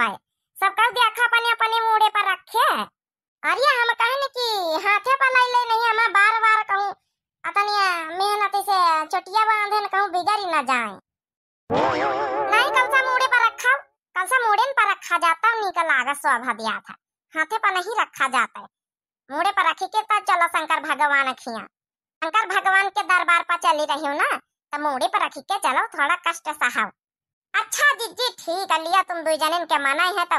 है सब कर दिया देखा अपने अपने मुड़े पर रखे अरे हम कहे न कि हाथे पर लाई ले नहीं हम बार बार कहूं अतनिया मेहनत से चोटिया बांधे न कहूं बिगड़ी ना जाए नहीं कल सा मुड़े पर रखा कल सा मुड़े पर रखा जाता नहीं निकल आगा शोभा दिया था हाथे पर नहीं रखा जाता है मुड़े पर रखी के तब तो चलो शंकर भगवान खिया शंकर भगवान के दरबार पर चली रही हूँ ना तो मुड़े पर रखी के चलो थोड़ा कष्ट सहाओ अच्छा जीजी ठीक है लिया तुम दो जने के माना है तो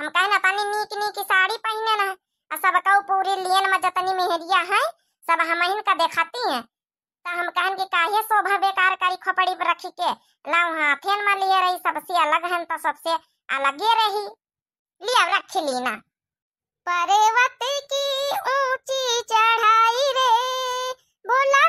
हम कह ना पानी नीक नीक साड़ी पहने ना है सब कहू पूरी लियन में जतनी मेहरिया है सब हम का देखाती हैं तो हम कहन के काहे शोभा बेकार करी खोपड़ी पर रखी के लाओ हाँ फेन में लिए रही सबसे अलग हन तो सबसे अलग ही रही लिया रख लीना पर्वत की ऊंची चढ़ाई रे बोला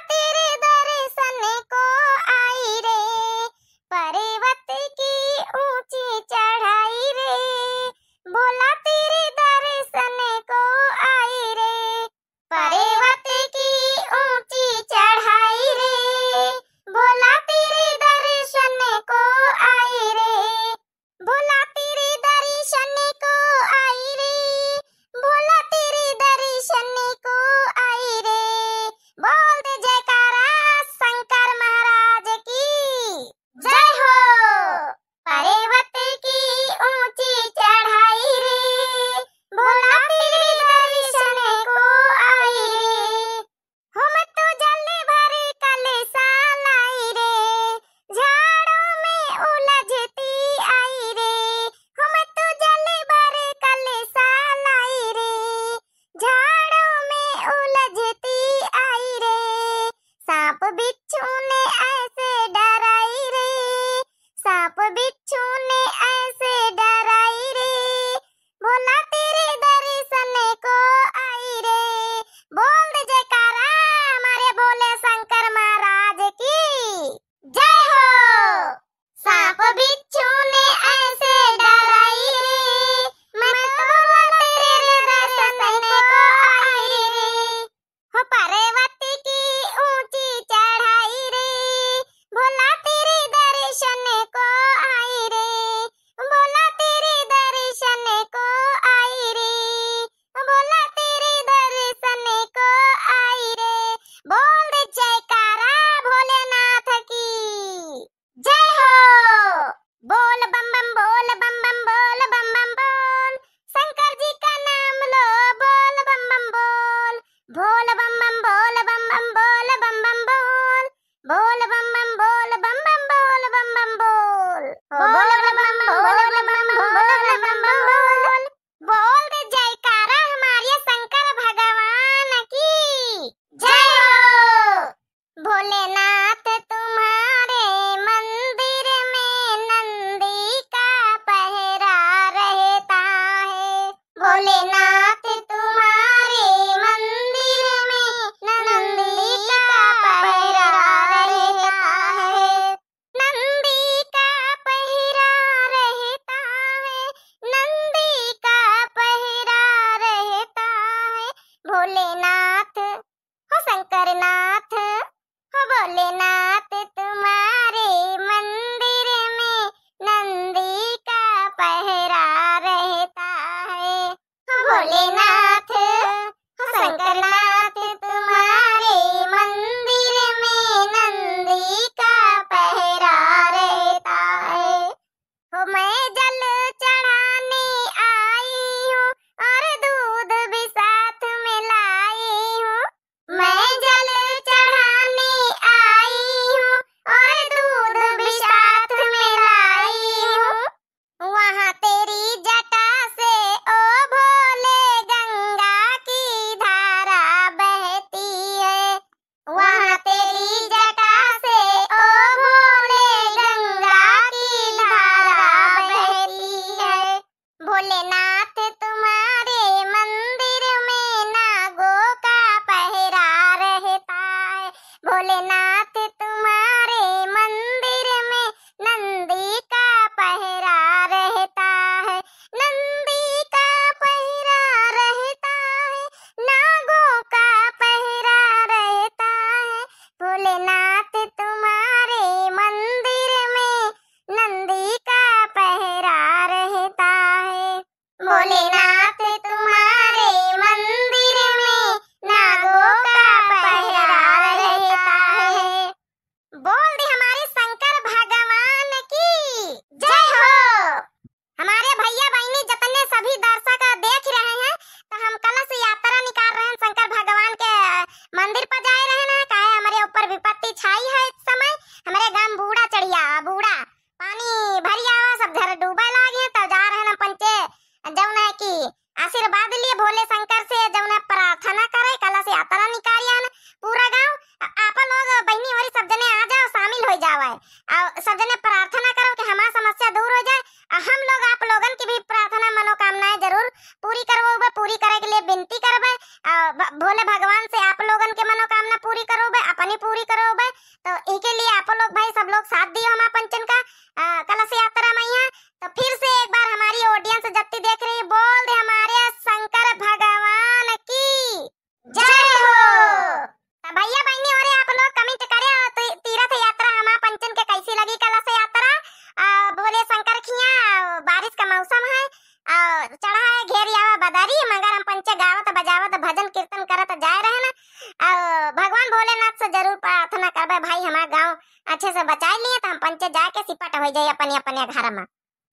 हो जाए अपन अपन घर में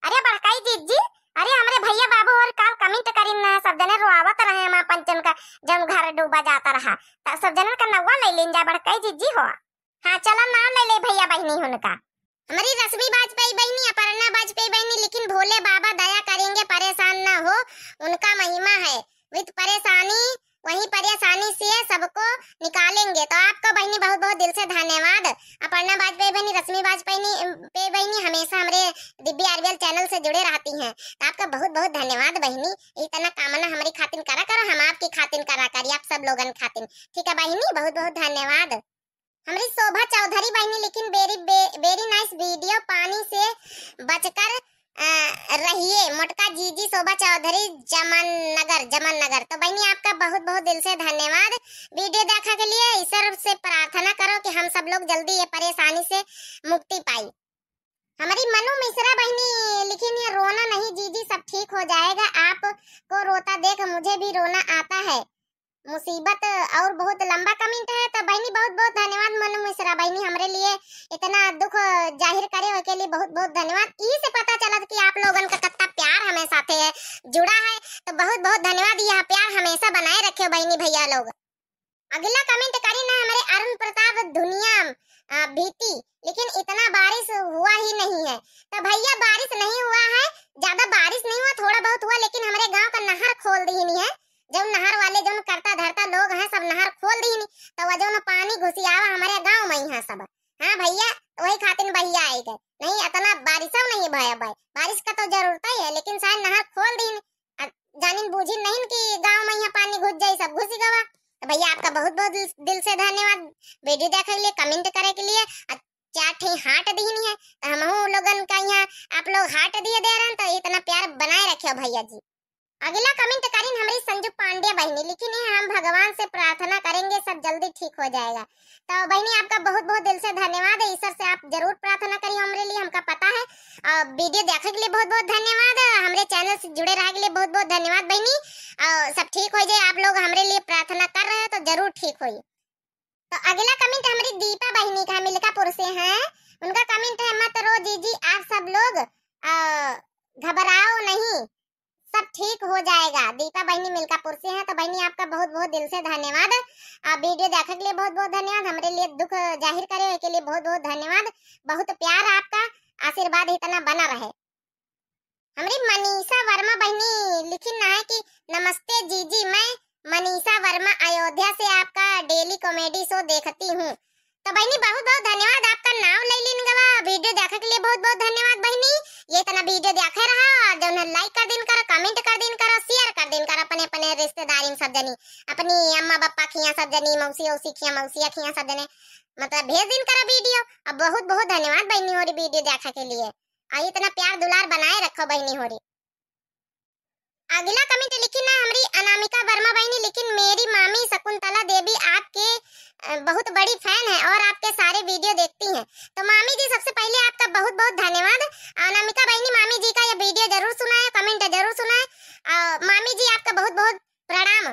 अरे बड़काई जी अरे हमारे भैया बाबू और काल कमेंट करीन सब जने रोआवत रहे हम अपन का जब घर डूबा जाता रहा तब सब जने का नवा ले लेन जा बड़काई जी हो हां चलो ना ले ले भैया बहनी उनका हमारी रश्मि वाजपेयी बहनी अपर्णा वाजपेयी बहनी लेकिन भोले बाबा दया करेंगे परेशान ना हो उनका महिमा है विद परेशानी वही परेशानी से सबको निकालेंगे तो आपको बहनी बहुत बहुत दिल से धन्यवाद अपर्णा वाजपेयी बहनी रश्मि वाजपेयी पे बहनी हमेशा हमारे दिव्य आरबीएल चैनल से जुड़े रहती हैं तो आपका बहुत बहुत धन्यवाद बहनी इतना कामना हमारी खातिन करा करो हम आपकी खातिन करा करिए आप सब लोगन खातिन ठीक है बहनी बहुत बहुत धन्यवाद हमारी शोभा चौधरी बहनी लेकिन वेरी वेरी नाइस वीडियो पानी से बचकर रहिए मोटका जी शोभा चौधरी जमन नगर जमन नगर तो बहनी आपका बहुत बहुत दिल से धन्यवाद वीडियो देखा के लिए ईश्वर से प्रार्थना करो कि हम सब लोग जल्दी ये परेशानी से मुक्ति पाई हमारी मनु मिश्रा बहनी लिखी नहीं रोना नहीं जीजी सब ठीक हो जाएगा आपको रोता देख मुझे भी रोना आता है मुसीबत और बहुत लंबा कमेंट है तो बहनी बहुत बहुत धन्यवाद मनु मिश्रा बहनी हमारे लिए इतना दुख जाहिर करे के लिए बहुत बहुत धन्यवाद इसे पता चला कि आप लोगों का कितना प्यार हमें साथ है जुड़ा है तो बहुत बहुत धन्यवाद यह प्यार हमेशा बनाए रखे बहनी भैया लोग अगला कमेंट करी ना हमारे अरुण प्रताप दुनिया भीती लेकिन इतना बारिश हुआ ही नहीं है तो भैया बारिश नहीं हुआ है ज्यादा बारिश नहीं हुआ थोड़ा बहुत हुआ लेकिन हमारे गाँव का नहर खोल दी है लोग हार्ट दिए दे रहे हैं तो इतना प्यार बनाए रखे भैया जी अगला कमेंट करें हमारी संजू पांडे बहनी लेकिन हम भगवान से प्रार्थना करेंगे सब जल्दी ठीक हो जाएगा तो बहनी आपका बहुत बहुत दिल से धन्यवाद है ईश्वर से आप जरूर प्रार्थना करिए हमारे लिए हमका पता है और वीडियो देखने के लिए बहुत बहुत धन्यवाद हमारे चैनल से जुड़े रहने के लिए बहुत बहुत धन्यवाद बहनी और सब ठीक हो जाए आप लोग हमारे लिए प्रार्थना कर रहे हैं तो जरूर ठीक हो तो अगला कमेंट हमारी दीपा बहनी का मिलकापुर से है उनका कमेंट है मत रो जीजी आप सब लोग घबराओ नहीं सब ठीक हो जाएगा दीपा बहनी मिल्कापुर से हैं तो बहनी आपका बहुत बहुत दिल से धन्यवाद वीडियो देखने के लिए बहुत बहुत धन्यवाद हमारे लिए दुख जाहिर करे के लिए बहुत बहुत धन्यवाद बहुत प्यार आपका आशीर्वाद इतना बना रहे हमारी मनीषा वर्मा बहनी लिखी ना है कि नमस्ते जी जी मैं मनीषा वर्मा अयोध्या से आपका डेली कॉमेडी शो देखती हूँ तो बहनी बहुत बहुत देखे रहा जौन लाइक कर दिन करो कमेंट कर दिन करो शेयर कर दिन करो अपने अपने रिश्तेदारी में सब जनी अपनी अम्मा पापा खिया सब जनी मौसी औसी खिया मौसी खिया सब जने मतलब भेज दिन करो वीडियो अब बहुत बहुत धन्यवाद बहनी होरी वीडियो देखा के लिए और इतना प्यार दुलार बनाए रखो बहनी होरी अगला कमेंट लिखी ना हमारी अनामिका वर्मा बहनी लेकिन मेरी मामी शकुंतला देवी आपके बहुत बड़ी फैन है और आपके सारे वीडियो देखती हैं तो मामी जी सबसे पहले आपका बहुत बहुत धन्यवाद अनामिका बहनी मामी जी का यह वीडियो जरूर सुनाए कमेंट जरूर सुनाए मामी जी आपका बहुत बहुत प्रणाम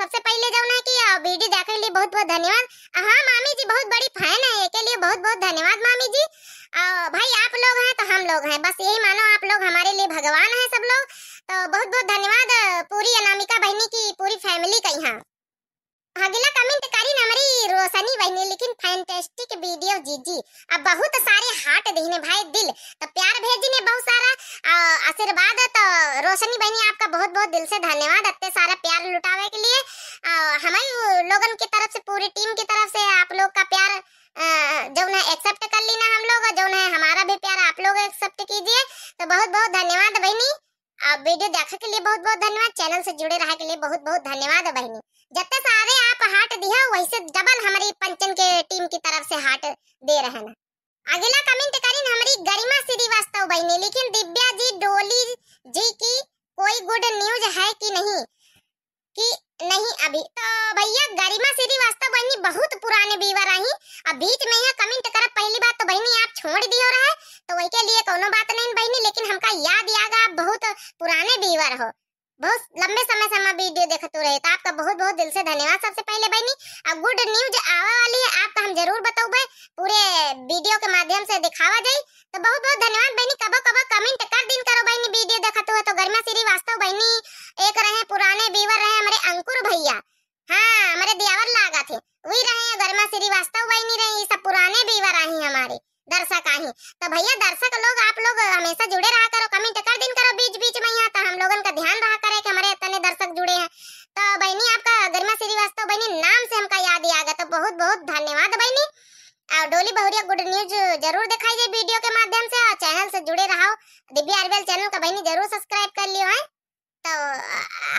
सबसे पहले जो ना कि वीडियो देखने के लिए बहुत बहुत धन्यवाद हाँ मामी जी बहुत बड़ी फैन है इसके लिए बहुत बहुत धन्यवाद मामी जी भाई आप लोग हैं तो हम लोग हैं बस यही मानो आप लोग हमारे लिए भगवान हैं सब लोग तो बहुत बहुत धन्यवाद पूरी अनामिका बहनी की पूरी फैमिली का यहाँ ಹಾಗೆಲ್ಲ ಕಮೆಂಟ್ ಕರಿ ನಮರಿ रोशनी बहनी लेकिन फैंटेस्टिक वीडियो जी जी अब बहुत सारे हार्ट देने भाई दिल तो प्यार भेजने बहुत सारा आशीर्वाद तो रोशनी बहनी आपका बहुत बहुत दिल से धन्यवाद इतने सारा प्यार लुटावे के लिए हमारी लोगन की तरफ से पूरी टीम की तरफ से आप लोग का प्यार जो है एक्सेप्ट कर लेना हम लोग जो है हमारा भी प्यार आप लोग एक्सेप्ट कीजिए तो बहुत बहुत धन्यवाद बहनी वीडियो देखने के लिए बहुत बहुत धन्यवाद चैनल से जुड़े रहने के लिए बहुत बहुत धन्यवाद बहनी जितने सारे आप हार्ट दिया वैसे डबल हमारी पंचन के टीम की तरफ से हार्ट दे रहे हैं अगला कमेंट करें हमारी गरिमा श्रीवास्तव बहनी लेकिन दिव्या जी डोली जी की कोई गुड न्यूज है कि नहीं कि नहीं अभी तो भैया गरिमा श्रीवास्तव बहनी बहुत पुराने बीवर रही अब बीच में यहाँ कमेंट कर पहली बात तो बहनी आप छोड़ दियो रहे तो वही के लिए कोनो बात नहीं बहनी लेकिन हमका याद यागा जुड़ा रहो बहुत लंबे समय से हम वीडियो देखते रहे तो आपका बहुत बहुत दिल से धन्यवाद सबसे पहले बहनी अब गुड न्यूज आवा वाली है आपका हम जरूर बताओ भाई पूरे वीडियो के माध्यम से दिखावा जाए तो बहुत बहुत धन्यवाद बहनी कबो कबो कमेंट कर दिन करो बहनी वीडियो देखते हो तो गर्मा वास्तव बहनी एक रहे पुराने बीवर रहे हमारे अंकुर भैया हाँ हमारे दियावर लागा थे वही रहे गर्मा श्रीवास्तव वास्तव बहनी रहे ये सब पुराने बीवर आए हमारे दर्शक आही तो भैया दर्शक लोग आप लोग हमेशा जुड़े रहा करो कमेंट कर दिन करो बीच बीच में यहाँ तो हम लोगन का ध्यान रहा करे कि हमारे इतने दर्शक जुड़े हैं तो बहनी आपका गरिमा श्रीवास्तव बहनी नाम से हमका याद ही आ गया तो बहुत बहुत धन्यवाद बहनी और डोली बहुरिया गुड न्यूज जरूर दिखाई दे वीडियो के माध्यम से और चैनल से जुड़े रहो दिव्या अरबेल चैनल का बहनी जरूर सब्सक्राइब कर लियो है तो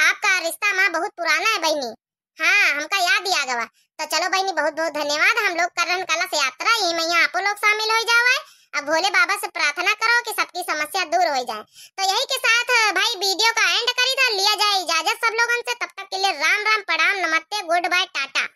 आपका रिश्ता माँ बहुत पुराना है बहनी हाँ हमका याद दिया गवा तो चलो बहनी बहुत बहुत धन्यवाद हम लोग कर कला से यात्रा यही मैं आप लोग शामिल हो जावे अब भोले बाबा से प्रार्थना करो कि सबकी समस्या दूर हो जाए तो यही के साथ भाई वीडियो का एंड करी था लिया जाए इजाजत सब लोगों से तब तक के लिए राम राम प्रणाम नमस्ते गुड बाय टाटा